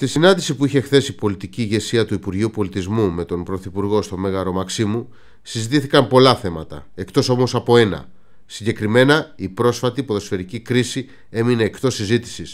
Στη συνάντηση που είχε χθες η πολιτική ηγεσία του Υπουργείου Πολιτισμού με τον Πρωθυπουργό στο Μέγαρο Μαξίμου, συζητήθηκαν πολλά θέματα, εκτός όμως από ένα. Συγκεκριμένα, η πρόσφατη ποδοσφαιρική κρίση έμεινε εκτός συζήτησης.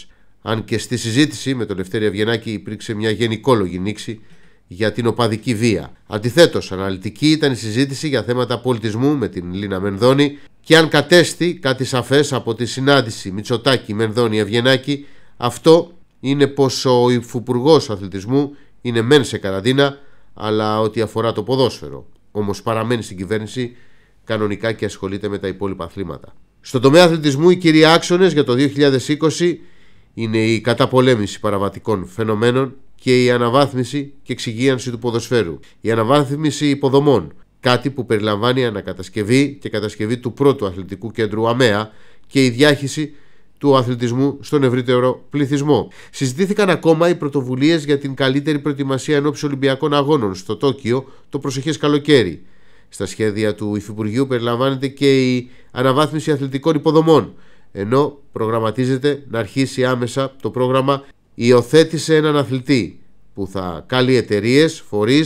Αν και στη συζήτηση με τον Λευτέρη Αυγενάκη υπήρξε μια γενικόλογη νήξη για την οπαδική βία. Αντιθέτως, αναλυτική ήταν η συζήτηση για θέματα πολιτισμού με την Λίνα Μενδώνη και αν κατέστη κάτι σαφές από τη συνάντηση Μητσοτάκη Μενδώνη αβγενακη αυτό είναι πως ο υφυπουργός αθλητισμού είναι μεν σε καραντίνα, αλλά ότι αφορά το ποδόσφαιρο. Όμως παραμένει στην κυβέρνηση κανονικά και ασχολείται με τα υπόλοιπα αθλήματα. Στον τομέα αθλητισμού, οι κύριοι άξονες για το 2020 είναι η καταπολέμηση παραβατικών φαινομένων και η αναβάθμιση και εξυγίανση του ποδοσφαίρου. Η αναβάθμιση υποδομών, κάτι που περιλαμβάνει ανακατασκευή και κατασκευή του πρώτου αθλητικού κέντρου ΑΜΕΑ και η διάχυση του αθλητισμού στον ευρύτερο πληθυσμό. Συζητήθηκαν ακόμα οι πρωτοβουλίες για την καλύτερη προετοιμασία ενόψη Ολυμπιακών Αγώνων στο Τόκιο το προσεχές καλοκαίρι. Στα σχέδια του Υφυπουργείου περιλαμβάνεται και η αναβάθμιση αθλητικών υποδομών, ενώ προγραμματίζεται να αρχίσει άμεσα το πρόγραμμα Υιοθέτησε έναν αθλητή, που θα κάλει εταιρείες, φορείς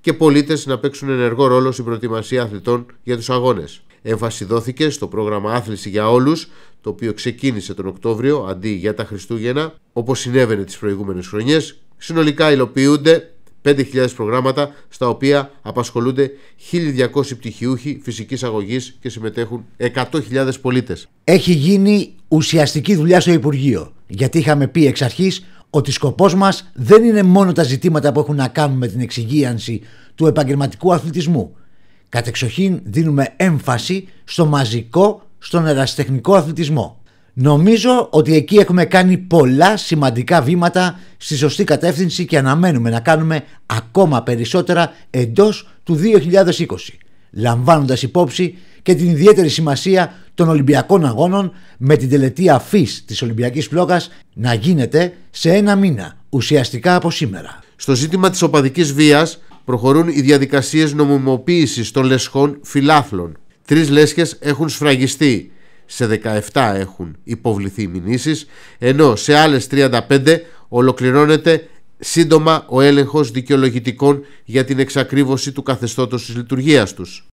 και πολίτες να παίξουν ενεργό ρόλο στην προετοιμασία αθλητών για τους αγώνες. Έμφαση δόθηκε στο πρόγραμμα Άθληση για Όλους, το οποίο ξεκίνησε τον Οκτώβριο αντί για τα Χριστούγεννα, όπως συνέβαινε τις προηγούμενες χρονιές. Συνολικά υλοποιούνται 5.000 προγράμματα στα οποία απασχολούνται 1.200 πτυχιούχοι φυσικής αγωγής και συμμετέχουν 100.000 πολίτες. Έχει γίνει ουσιαστική δουλειά στο Υπουργείο γιατί είχαμε πει εξ αρχής ότι σκοπός μας δεν είναι μόνο τα ζητήματα που έχουν να κάνουν με την εξυγίανση του επαγγελματικού αθλητισμού κατεξοχήν δίνουμε έμφαση στο μαζικό, στον ερασιτεχνικό αθλητισμό. Νομίζω ότι εκεί έχουμε κάνει πολλά σημαντικά βήματα στη σωστή κατεύθυνση και αναμένουμε να κάνουμε ακόμα περισσότερα εντός του 2020, λαμβάνοντας υπόψη και την ιδιαίτερη σημασία των Ολυμπιακών Αγώνων με την τελετή αφής της Ολυμπιακής Πλόγας να γίνεται σε ένα μήνα, ουσιαστικά από σήμερα. Στο ζήτημα της οπαδικής βίας, προχωρούν οι διαδικασίες νομιμοποίησης των λεσχών φιλάθλων. Τρεις λέσχες έχουν σφραγιστεί, σε 17 έχουν υποβληθεί μηνύσεις, ενώ σε άλλες 35 ολοκληρώνεται σύντομα ο έλεγχος δικαιολογητικών για την εξακρίβωση του καθεστώτος της λειτουργίας τους.